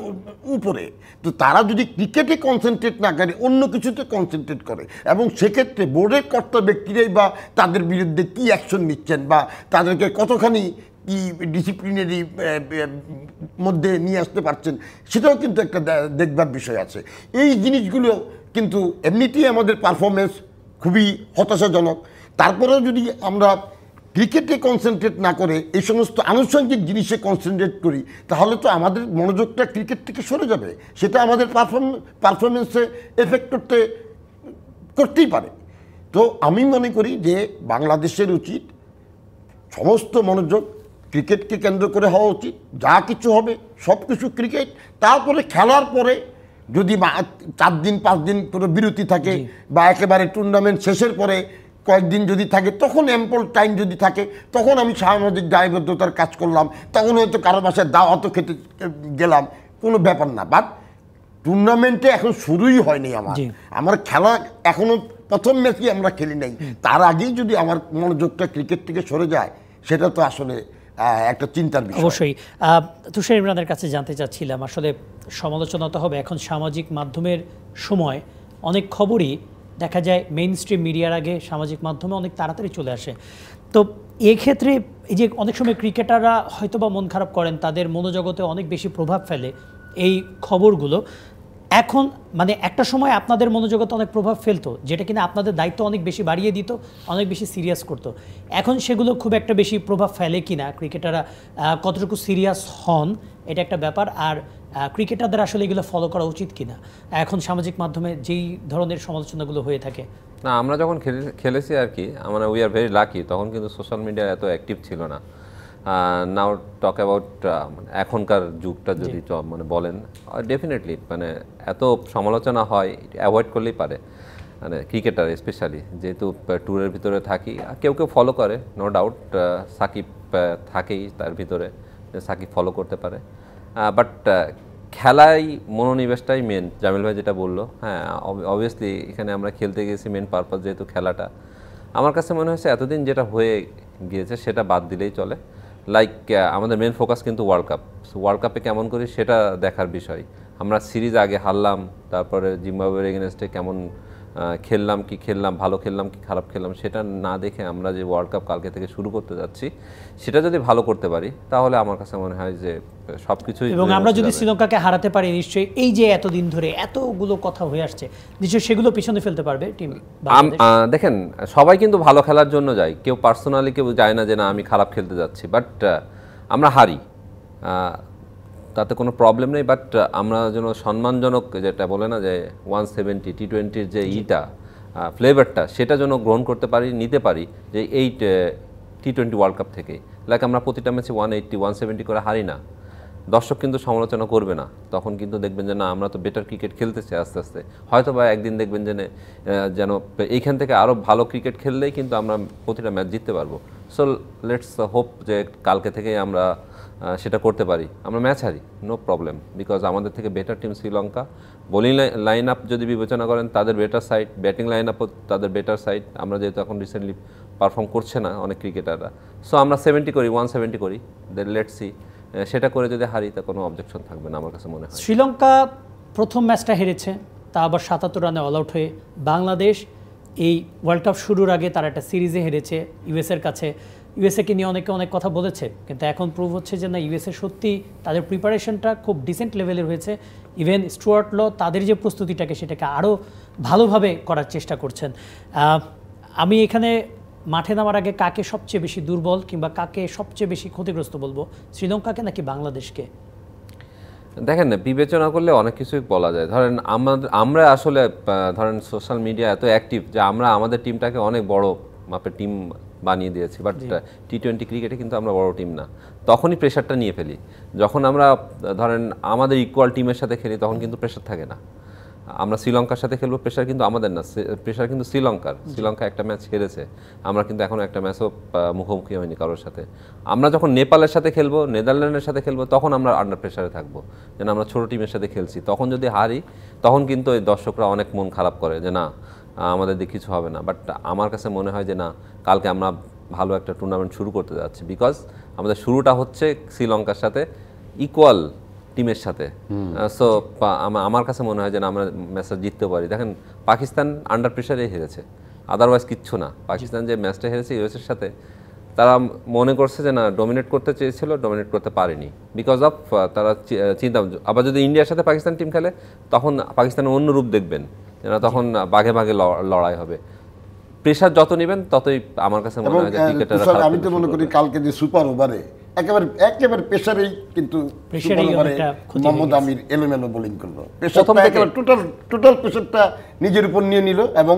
উপরে তো তারা যদি ক্রিকেটে কনসেন্ট্রেট না করে অন্য কিছুতে কনসেন্ট্রেট করে এবং সেক্ষেত্রে বোর্ডের কর্তা ব্যক্তিরাই বা তাদের বিরুদ্ধে কি অ্যাকশন নিচ্ছেন বা তাদেরকে কতখানি কি ডিসিপ্লিনারি মধ্যে নিয়ে আসতে পারছেন সেটাও কিন্তু একটা দেখবার বিষয় আছে এই জিনিসগুলো কিন্তু এমনিতেই আমাদের পারফরমেন্স খুবই হতাশাজনক তারপরেও যদি আমরা ক্রিকেটে কনসেন্ট্রেট না করে এই সমস্ত আনুষঙ্গিক জিনিসে কনসেন্ট্রেট করি তাহলে তো আমাদের মনোযোগটা ক্রিকেট থেকে সরে যাবে সেটা আমাদের পারফর্ম পারফরমেন্সে এফেক্ট করতে করতেই পারে তো আমি মনে করি যে বাংলাদেশের উচিত সমস্ত মনোযোগ ক্রিকেটকে কেন্দ্র করে হওয়া উচিত যা কিছু হবে সব কিছু ক্রিকেট তারপরে খেলার পরে যদি চার দিন পাঁচ দিন কোনো বিরতি থাকে বা একেবারে টুর্নামেন্ট শেষের পরে কয়েকদিন যদি থাকে তখন অ্যাম্পল টাইম যদি থাকে তখন আমি সাংবাদিক দায়বদ্ধতার কাজ করলাম তখন হয়তো কারো বাসায় অত খেতে গেলাম কোনো ব্যাপার না বাট টুর্নামেন্টে এখন শুরুই হয়নি আমার আমার খেলা এখনও প্রথম ম্যাচই আমরা খেলি নাই তার আগেই যদি আমার মনোযোগটা ক্রিকেট থেকে সরে যায় সেটা তো আসলে একটা চিন্তার বিষয় অবশ্যই তুষার ইমরানের কাছে জানতে চাচ্ছিলাম আসলে সমালোচনা তো হবে এখন সামাজিক মাধ্যমের সময় অনেক খবরই দেখা যায় মেইন স্ট্রিম মিডিয়ার আগে সামাজিক মাধ্যমে অনেক তাড়াতাড়ি চলে আসে তো এক্ষেত্রে এই যে অনেক সময় ক্রিকেটাররা হয়তো বা মন খারাপ করেন তাদের মনোজগতে অনেক বেশি প্রভাব ফেলে এই খবরগুলো এখন মানে একটা সময় আপনাদের মনোজগতে অনেক প্রভাব ফেলতো যেটা কিনা আপনাদের দায়িত্ব অনেক বেশি বাড়িয়ে দিত অনেক বেশি সিরিয়াস করতো এখন সেগুলো খুব একটা বেশি প্রভাব ফেলে কিনা ক্রিকেটাররা কতটুকু সিরিয়াস হন এটা একটা ব্যাপার আর ক্রিকেটারদের আসলে এগুলো ফলো করা উচিত কিনা এখন সামাজিক মাধ্যমে যেই ধরনের সমালোচনাগুলো হয়ে থাকে না আমরা যখন খেলেছি আর কি আমরা উই আর ভেরি লাকি তখন কিন্তু সোশ্যাল মিডিয়া এত অ্যাক্টিভ ছিল না নাও টক অ্যাবাউট এখনকার যুগটা যদি মানে বলেন ডেফিনেটলি মানে এত সমালোচনা হয় অ্যাভয়েড করলেই পারে মানে ক্রিকেটার স্পেশালি যেহেতু ট্যুরের ভিতরে থাকি কেউ কেউ ফলো করে নো ডাউট সাকিব থাকেই তার ভিতরে সাকিব ফলো করতে পারে বাট খেলাই মনোনিবেশটাই মেন জামিল ভাই যেটা বললো হ্যাঁ অবভিয়াসলি এখানে আমরা খেলতে গেছি মেন পারপাস যেহেতু খেলাটা আমার কাছে মনে হয়েছে এতদিন যেটা হয়ে গিয়েছে সেটা বাদ দিলেই চলে লাইক আমাদের মেন ফোকাস কিন্তু ওয়ার্ল্ড কাপ ওয়ার্ল্ড কাপে কেমন করি সেটা দেখার বিষয় আমরা সিরিজ আগে হারলাম তারপরে জিম্বাবুয়ের এগেনস্টে কেমন খেললাম কি খেললাম ভালো খেললাম কি খারাপ খেললাম সেটা না দেখে আমরা যে ওয়ার্ল্ড কাপ কালকে থেকে শুরু করতে যাচ্ছি সেটা যদি ভালো করতে পারি তাহলে আমার কাছে মনে হয় যে কিছুই এবং আমরা যদি শ্রীলঙ্কাকে হারাতে পারি নিশ্চয়ই এই যে এতদিন ধরে এতগুলো কথা হয়ে আসছে নিশ্চয়ই সেগুলো পিছনে ফেলতে পারবে টিম দেখেন সবাই কিন্তু ভালো খেলার জন্য যায় কেউ পার্সোনালি কেউ যায় না যে না আমি খারাপ খেলতে যাচ্ছি বাট আমরা হারি তাতে কোনো প্রবলেম নেই বাট আমরা যেন সম্মানজনক যেটা বলে না যে ওয়ান সেভেন্টি টি টোয়েন্টির যে ইটা ফ্লেভারটা সেটা যেন গ্রহণ করতে পারি নিতে পারি যে এই টি টোয়েন্টি ওয়ার্ল্ড কাপ থেকে লাইক আমরা প্রতিটা ম্যাচে ওয়ান এইটটি ওয়ান সেভেন্টি করে হারি না দর্শক কিন্তু সমালোচনা করবে না তখন কিন্তু দেখবেন যে না আমরা তো বেটার ক্রিকেট খেলতেছি আস্তে আস্তে হয়তো বা একদিন দেখবেন যে যেন এইখান থেকে আরও ভালো ক্রিকেট খেললেই কিন্তু আমরা প্রতিটা ম্যাচ জিততে পারবো সো লেটস হোপ যে কালকে থেকেই আমরা সেটা করতে পারি আমরা ম্যাচ হারি নো প্রবলেম বিকজ আমাদের থেকে better team Sri Lanka bowling line up যদি বিবেচনা করেন তাদের বেটার সাইড ব্যাটিং লাইন আপও তাদের বেটার সাইড আমরা যেহেতু এখন রিসেন্টলি পারফর্ম করছে না অনেক ক্রিকেটাররা সো আমরা সেভেন্টি করি ওয়ান সেভেন্টি করি দেন লেট সি সেটা করে যদি হারি তা কোনো অবজেকশন থাকবে না আমার কাছে মনে হয় শ্রীলঙ্কা প্রথম ম্যাচটা হেরেছে তা আবার সাতাত্তর রানে অল আউট হয়ে বাংলাদেশ এই ওয়ার্ল্ড কাপ শুরুর আগে তারা একটা সিরিজে হেরেছে ইউএসের কাছে ইউএসএকে নিয়ে অনেকে অনেক কথা বলেছে কিন্তু এখন প্রুভ হচ্ছে যে না ইউএসএ সত্যি তাদের প্রিপারেশনটা খুব ডিসেন্ট লেভেলের হয়েছে ইভেন স্টুয়ার্ট ল তাদের যে প্রস্তুতিটাকে সেটাকে আরও ভালোভাবে করার চেষ্টা করছেন আমি এখানে মাঠে নামার আগে কাকে সবচেয়ে বেশি দুর্বল কিংবা কাকে সবচেয়ে বেশি ক্ষতিগ্রস্ত বলবো শ্রীলঙ্কাকে নাকি বাংলাদেশকে দেখেন না বিবেচনা করলে অনেক কিছুই বলা যায় ধরেন আমাদের আমরা আসলে ধরেন সোশ্যাল মিডিয়া এত অ্যাক্টিভ যে আমরা আমাদের টিমটাকে অনেক বড় মাপের টিম বানিয়ে দিয়েছি বাট টি টোয়েন্টি ক্রিকেটে কিন্তু আমরা বড় টিম না তখনই প্রেশারটা নিয়ে ফেলি যখন আমরা ধরেন আমাদের ইকুয়াল টিমের সাথে খেলি তখন কিন্তু প্রেশার থাকে না আমরা শ্রীলঙ্কার সাথে খেলবো প্রেশার কিন্তু আমাদের না প্রেশার কিন্তু শ্রীলঙ্কার শ্রীলঙ্কা একটা ম্যাচ হেরেছে আমরা কিন্তু এখন একটা ম্যাচও মুখোমুখি হয়নি কারোর সাথে আমরা যখন নেপালের সাথে খেলবো নেদারল্যান্ডের সাথে খেলবো তখন আমরা আন্ডার প্রেশারে থাকবো যেন আমরা ছোটো টিমের সাথে খেলছি তখন যদি হারি তখন কিন্তু এই দর্শকরা অনেক মন খারাপ করে যে না আমাদের দিয়ে কিছু হবে না বাট আমার কাছে মনে হয় যে না কালকে আমরা ভালো একটা টুর্নামেন্ট শুরু করতে যাচ্ছি বিকজ আমাদের শুরুটা হচ্ছে শ্রীলঙ্কার সাথে ইকুয়াল টিমের সাথে সো আমার কাছে মনে হয় যে না আমরা ম্যাচটা জিততে পারি দেখেন পাকিস্তান আন্ডার প্রেশারেই হেরেছে আদারওয়াইজ কিচ্ছু না পাকিস্তান যে ম্যাচটা হেরেছে ইউএসের সাথে তারা মনে করছে যে না ডমিনেট করতে চেয়েছিল ডমিনেট করতে পারেনি বিকজ অফ তারা চিন্তা আবার যদি ইন্ডিয়ার সাথে পাকিস্তান টিম খেলে তখন পাকিস্তানের অন্য রূপ দেখবেন তখন বাঘে বাঘে লড়াই হবে প্রেশার যত নেবেন ততই আমার কাছে মনে হয় ক্রিকেটাররা আমি তো মনে করি কালকে যে সুপার ওভারে একেবারে একেবারে প্রেশারেই কিন্তু মোহাম্মদ আমির এলোমেলো বোলিং করলো প্রথম একেবারে টোটাল টোটাল প্রেশারটা নিজের উপর নিয়ে নিল এবং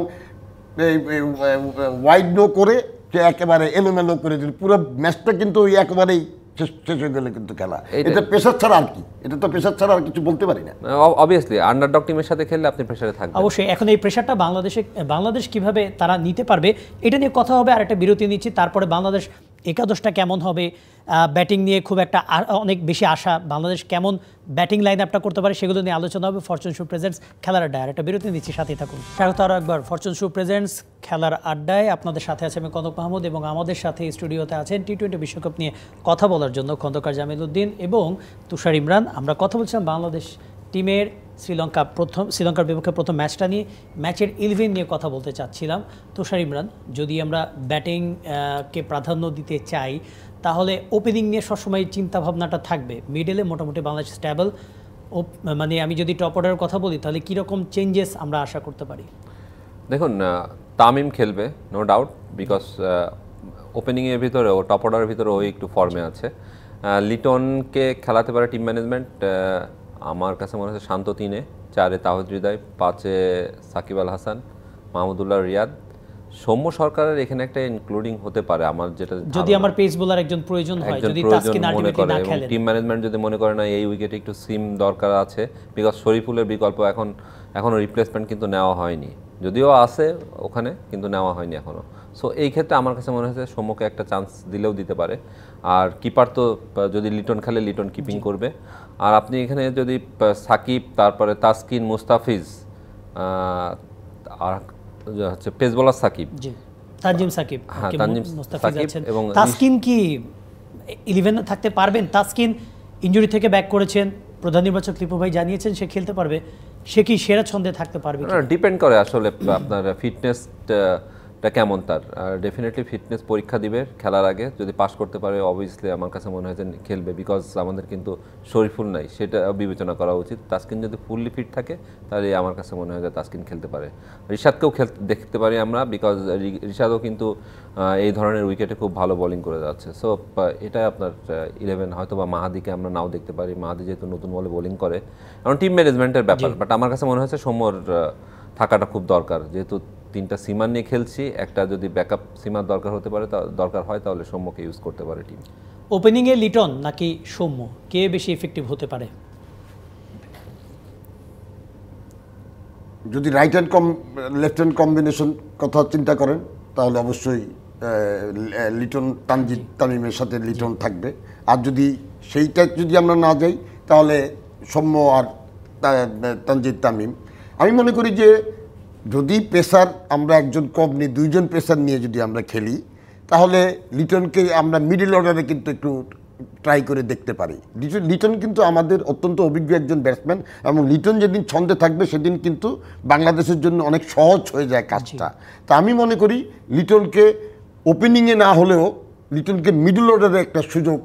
ওয়াইড নো করে সে একেবারে এলোমেলো করে দিল পুরো ম্যাচটা কিন্তু ওই একেবারেই শেষ হয়ে গেলে কিন্তু খেলা এটা প্রেশার ছাড়া আর কি এটা তো প্রেশার ছাড়া আর কিছু বলতে পারি না অবভিয়াসলি আন্ডারডগ টিমের সাথে খেললে আপনি প্রেশারে থাকবেন অবশ্যই এখন এই প্রেশারটা বাংলাদেশে বাংলাদেশ কিভাবে তারা নিতে পারবে এটা নিয়ে কথা হবে আর একটা বিরতি নিচ্ছি তারপরে বাংলাদেশ একাদশটা কেমন হবে ব্যাটিং নিয়ে খুব একটা অনেক বেশি আশা বাংলাদেশ কেমন ব্যাটিং লাইন আপটা করতে পারে সেগুলো নিয়ে আলোচনা হবে ফরচুন শু প্রেজেন্টস খেলার আড্ডায় একটা বিরতি নিচ্ছি সাথে থাকুন স্বাগত আরও একবার ফরচুন শু প্রেজেন্টস খেলার আড্ডায় আপনাদের সাথে আছে আমি কনক মাহমুদ এবং আমাদের সাথে স্টুডিওতে আছেন টি টোয়েন্টি বিশ্বকাপ নিয়ে কথা বলার জন্য খন্দকার জামিল উদ্দিন এবং তুষার ইমরান আমরা কথা বলছিলাম বাংলাদেশ টিমের শ্রীলঙ্কা প্রথম শ্রীলঙ্কার বিপক্ষে প্রথম ম্যাচটা নিয়ে ম্যাচের ইলেভেন নিয়ে কথা বলতে চাচ্ছিলাম তুষার ইমরান যদি আমরা ব্যাটিং কে প্রাধান্য দিতে চাই তাহলে ওপেনিং নিয়ে সবসময় চিন্তাভাবনাটা থাকবে মিডলে মোটামুটি বাংলাদেশ স্ট্যাবল মানে আমি যদি টপ অর্ডারের কথা বলি তাহলে কীরকম চেঞ্জেস আমরা আশা করতে পারি দেখুন তামিম খেলবে নো ডাউট বিকজ ওপেনিংয়ের ভিতরে ও টপ অর্ডারের ভিতরে ওই একটু ফর্মে আছে লিটনকে খেলাতে পারে টিম ম্যানেজমেন্ট আমার কাছে মনে হচ্ছে শান্ত তিনে চারে তাহিদ হৃদয় পাঁচে সাকিব আল হাসান মাহমুদুল্লাহ রিয়াদ সৌম্য সরকারের এখানে একটা ইনক্লুডিং হতে পারে আমার যেটা যদি আমার পেস বোলার একজন প্রয়োজন হয় যদি তাসকিন আলটিমেটলি না খেলে টিম ম্যানেজমেন্ট যদি মনে করে না এই উইকেটে একটু সিম দরকার আছে বিকজ শরীফুলের বিকল্প এখন এখনো রিপ্লেসমেন্ট কিন্তু নেওয়া হয়নি যদিও আছে ওখানে কিন্তু নেওয়া হয়নি এখনো সো এই ক্ষেত্রে আমার কাছে মনে হয়েছে সৌম্যকে একটা চান্স দিলেও দিতে পারে আর কিপার তো যদি লিটন খেলে লিটন কিপিং করবে আর আপনি এখানে যদি সাকিব তারপরে তাসকিন মুস্তাফিজ আর হচ্ছে পেস বলার সাকিব তানজিম সাকিব হ্যাঁ তানজিম সাকিব এবং তাসকিন কি ইলেভেন থাকতে পারবেন তাসকিন ইঞ্জুরি থেকে ব্যাক করেছেন প্রধান নির্বাচক লিপু ভাই জানিয়েছেন সে খেলতে পারবে সে কি সেরা ছন্দে থাকতে পারবে ডিপেন্ড করে আসলে আপনার ফিটনেস এটা কেমন তার আর ডেফিনেটলি ফিটনেস পরীক্ষা দিবে খেলার আগে যদি পাস করতে পারে অবভিয়াসলি আমার কাছে মনে হয় যে খেলবে বিকজ আমাদের কিন্তু শরীফুল নাই সেটা বিবেচনা করা উচিত তাস্কিন যদি ফুললি ফিট থাকে তাহলে আমার কাছে মনে হয় যে তাস্কিন খেলতে পারে রিশাদকেও খেল দেখতে পারি আমরা বিকজ রিশাদও কিন্তু এই ধরনের উইকেটে খুব ভালো বোলিং করে যাচ্ছে সো এটা আপনার ইলেভেন হয়তো বা মাহাদিকে আমরা নাও দেখতে পারি মাহাদি যেহেতু নতুন বলে বোলিং করে এমন টিম ম্যানেজমেন্টের ব্যাপার বাট আমার কাছে মনে হয়েছে সমর থাকাটা খুব দরকার যেহেতু তিনটা সীমা নিয়ে খেলছি একটা যদি ব্যাকআপ সীমার দরকার হতে পারে দরকার হয় তাহলে সৌম্যকে ইউজ করতে পারে টিম ওপেনিংয়ে লিটন নাকি সৌম্য কে বেশি এফেক্টিভ হতে পারে যদি right hand cum left hand combination কথা চিন্তা করেন তাহলে অবশ্যই লিটন তানজি তামিমের সাথে লিটন থাকবে আর যদি সেইটা যদি আমরা না যাই তাহলে সৌম্য আর তানজিদ তামিম আমি মনে করি যে যদি প্রেসার আমরা একজন কম নিয়ে দুইজন প্রেসার নিয়ে যদি আমরা খেলি তাহলে লিটনকে আমরা মিডিল অর্ডারে কিন্তু একটু ট্রাই করে দেখতে পারি লিটন লিটন কিন্তু আমাদের অত্যন্ত অভিজ্ঞ একজন ব্যাটসম্যান এবং লিটন যেদিন ছন্দে থাকবে সেদিন কিন্তু বাংলাদেশের জন্য অনেক সহজ হয়ে যায় কাজটা তা আমি মনে করি লিটনকে ওপেনিংয়ে না হলেও লিটনকে মিডল অর্ডারে একটা সুযোগ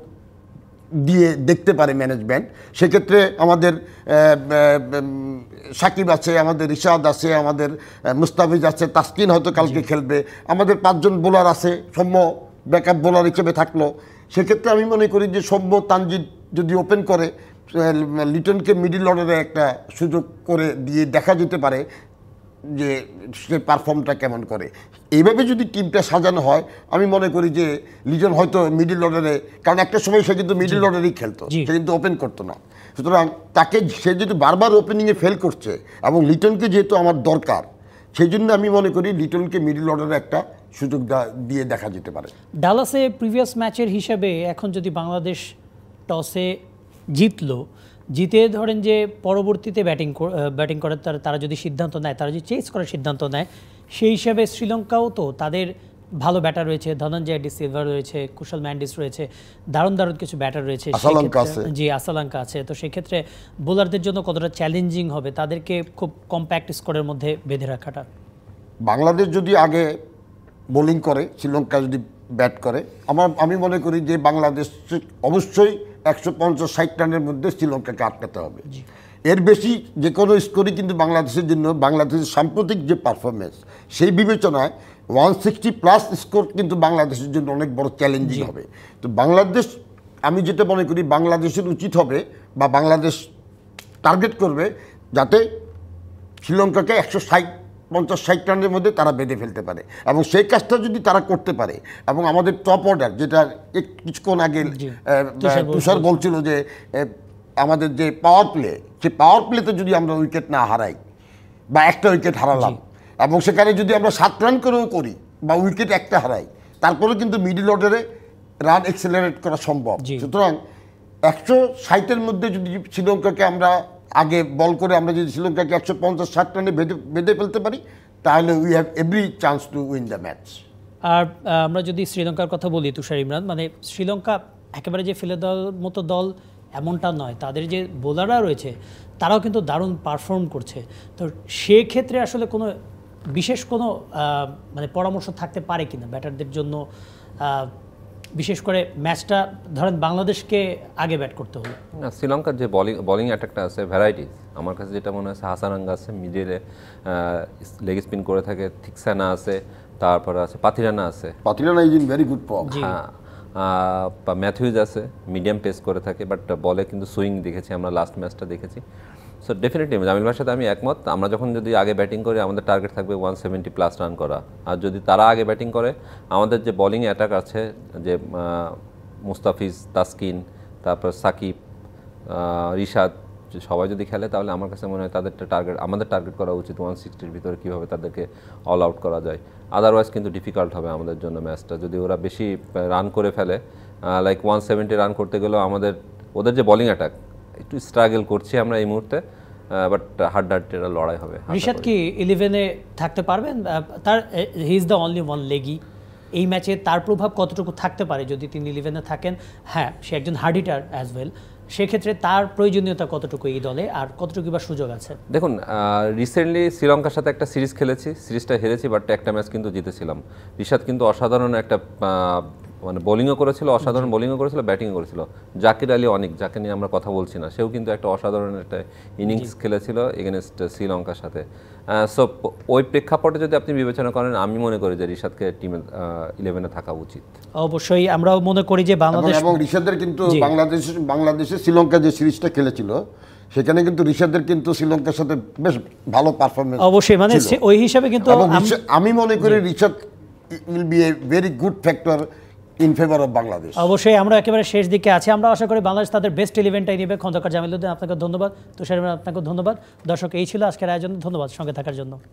দিয়ে দেখতে পারে ম্যানেজমেন্ট সেক্ষেত্রে আমাদের সাকিব আছে আমাদের রিশাদ আছে আমাদের মুস্তাফিজ আছে তাসকিন হয়তো কালকে খেলবে আমাদের পাঁচজন বোলার আছে সৌম্য ব্যাকআপ বোলার হিসেবে থাকলো সেক্ষেত্রে আমি মনে করি যে সৌম্য তানজিদ যদি ওপেন করে লিটনকে মিডিল অর্ডারে একটা সুযোগ করে দিয়ে দেখা যেতে পারে যে সে পারফর্মটা কেমন করে এইভাবে যদি টিমটা সাজানো হয় আমি মনে করি যে লিজন হয়তো মিডিল অর্ডারে কারণ একটা সময় সে কিন্তু মিডিল অর্ডারেই খেলতো সে কিন্তু ওপেন করতো না সুতরাং তাকে সে যেহেতু বারবার ওপেনিংয়ে ফেল করছে এবং লিটনকে যেহেতু আমার দরকার সেই জন্য আমি মনে করি লিটনকে মিডিল অর্ডারে একটা সুযোগ দিয়ে দেখা যেতে পারে ডালাসে প্রিভিয়াস ম্যাচের হিসাবে এখন যদি বাংলাদেশ টসে জিতলো জিতে ধরেন যে পরবর্তীতে ব্যাটিং ব্যাটিং করার তারা তারা যদি সিদ্ধান্ত নেয় তারা যদি চেস করার সিদ্ধান্ত নেয় সেই হিসাবে শ্রীলঙ্কাও তো তাদের ভালো ব্যাটার রয়েছে ধনঞ্জয় ডি সিলভার রয়েছে কুশল ম্যান্ডিস রয়েছে দারুণ দারুণ কিছু ব্যাটার রয়েছে জি আসালঙ্কা আছে তো সেক্ষেত্রে বোলারদের জন্য কতটা চ্যালেঞ্জিং হবে তাদেরকে খুব কম্প্যাক্ট স্কোরের মধ্যে বেঁধে রাখাটা বাংলাদেশ যদি আগে বোলিং করে শ্রীলঙ্কা যদি ব্যাট করে আমার আমি মনে করি যে বাংলাদেশ অবশ্যই একশো পঞ্চাশ ষাট রানের মধ্যে শ্রীলঙ্কাকে আটকাতে হবে এর বেশি যে কোনো স্কোরই কিন্তু বাংলাদেশের জন্য বাংলাদেশের সাম্প্রতিক যে পারফরমেন্স সেই বিবেচনায় ওয়ান সিক্সটি প্লাস স্কোর কিন্তু বাংলাদেশের জন্য অনেক বড় চ্যালেঞ্জিং হবে তো বাংলাদেশ আমি যেটা মনে করি বাংলাদেশের উচিত হবে বা বাংলাদেশ টার্গেট করবে যাতে শ্রীলঙ্কাকে একশো ষাট পঞ্চাশ ষাট রানের মধ্যে তারা বেঁধে ফেলতে পারে এবং সেই কাজটা যদি তারা করতে পারে এবং আমাদের টপ অর্ডার যেটা কিছুক্ষণ আগে তুষার বলছিল যে আমাদের যে পাওয়ার প্লে সে পাওয়ার প্লেতে যদি আমরা উইকেট না হারাই বা একটা উইকেট হারালাম এবং সেখানে যদি আমরা সাত রান করেও করি বা উইকেট একটা হারাই তারপরে কিন্তু মিডিল অর্ডারে রান এক্সেলারেট করা সম্ভব সুতরাং একশো ষাটের মধ্যে যদি শ্রীলঙ্কাকে আমরা আগে বল করে আমরা যদি শ্রীলঙ্কাকে একশো পঞ্চাশ ষাট রানে বেঁধে বেঁধে ফেলতে পারি তাহলে we have every chance to win the match আর আমরা যদি শ্রীলঙ্কার কথা বলি তুষার ইমরান মানে শ্রীলঙ্কা একেবারে যে ফেলে দেওয়ার মতো দল এমনটা নয় তাদের যে বোলাররা রয়েছে তারাও কিন্তু দারুণ পারফর্ম করছে তো সেক্ষেত্রে আসলে কোনো বিশেষ কোনো মানে পরামর্শ থাকতে পারে কিনা ব্যাটারদের জন্য বিশেষ করে ম্যাচটা ধরেন বাংলাদেশকে আগে ব্যাট করতে হলো না শ্রীলঙ্কার যে বলিং বলিং অ্যাটাকটা আছে ভ্যারাইটিস আমার কাছে যেটা মনে হয়েছে হাসারাঙ্গা আছে মিডিলে লেগ স্পিন করে থাকে থিকসানা আছে তারপরে আছে পাথিরানা আছে Pathirana is in very good form হ্যাঁ ম্যাথিউজ আছে মিডিয়াম পেস করে থাকে বাট বলে কিন্তু সুইং দেখেছি আমরা লাস্ট ম্যাচটা দেখেছি সো ডেফিনেটলি জামিল ভাইয়ের সাথে আমি একমত আমরা যখন যদি আগে ব্যাটিং করি আমাদের টার্গেট থাকবে ওয়ান সেভেন্টি প্লাস রান করা আর যদি তারা আগে ব্যাটিং করে আমাদের যে বলিং অ্যাটাক আছে যে মুস্তাফিজ তাসকিন তারপর সাকিব রিশাদ সবাই যদি খেলে তাহলে আমার কাছে মনে হয় তাদেরটা টার্গেট আমাদের টার্গেট করা উচিত ওয়ান সিক্সটির ভিতরে কীভাবে তাদেরকে অল আউট করা যায় আদারওয়াইজ কিন্তু ডিফিকাল্ট হবে আমাদের জন্য ম্যাচটা যদি ওরা বেশি রান করে ফেলে লাইক ওয়ান সেভেন্টি রান করতে গেলেও আমাদের ওদের যে বলিং অ্যাটাক একটু স্ট্রাগল করছি আমরা এই মুহূর্তে বাট হার্ড এটা লড়াই হবে ঋষাদ কি ইলেভেনে থাকতে পারবেন তার he is the only one leggie এই ম্যাচে তার প্রভাব কতটুকু থাকতে পারে যদি তিনি ইলেভেনে থাকেন হ্যাঁ সে একজন হার্ডিটার অ্যাজ ওয়েল সেক্ষেত্রে তার প্রয়োজনীয়তা কতটুকু এই দলে আর কতটুকু বা সুযোগ আছে দেখুন রিসেন্টলি শ্রীলঙ্কার সাথে একটা সিরিজ খেলেছি সিরিজটা হেরেছি বাট একটা ম্যাচ কিন্তু জিতেছিলাম ঋষাদ কিন্তু অসাধারণ একটা মানে বোলিংও করেছিল অসাধারণ বোলিংও করেছিল ব্যাটিংও করেছিল জাকির আলী অনেক যাকে নিয়ে আমরা কথা বলছি না সেও কিন্তু একটা অসাধারণ একটা ইনিংস খেলেছিল এগেনস্ট শ্রীলঙ্কার সাথে সো ওই প্রেক্ষাপটে যদি আপনি বিবেচনা করেন আমি মনে করি যে ঋষাদকে টিমে ইলেভেনে থাকা উচিত অবশ্যই আমরাও মনে করি যে বাংলাদেশ এবং ঋষাদের কিন্তু বাংলাদেশ বাংলাদেশে শ্রীলঙ্কা যে সিরিজটা খেলেছিল সেখানে কিন্তু ঋষাদের কিন্তু শ্রীলঙ্কার সাথে বেশ ভালো পারফরমেন্স অবশ্যই মানে ওই হিসাবে কিন্তু আমি মনে করি Rishad will be a very good factor in favour of Bangladesh অবশ্যই আমরা একেবারে শেষ দিকে আছি আমরা আশা করি বাংলাদেশ তাদের বেস্ট ইলেভেনটাই নেবে খন্দকার জামিলুদ্দিন আপনাকে ধন্যবাদ তুষার আপনাকে ধন্যবাদ দর্শক এই ছিল আজকের আয়োজন ধন্যবাদ সঙ্গে থাকার জন্য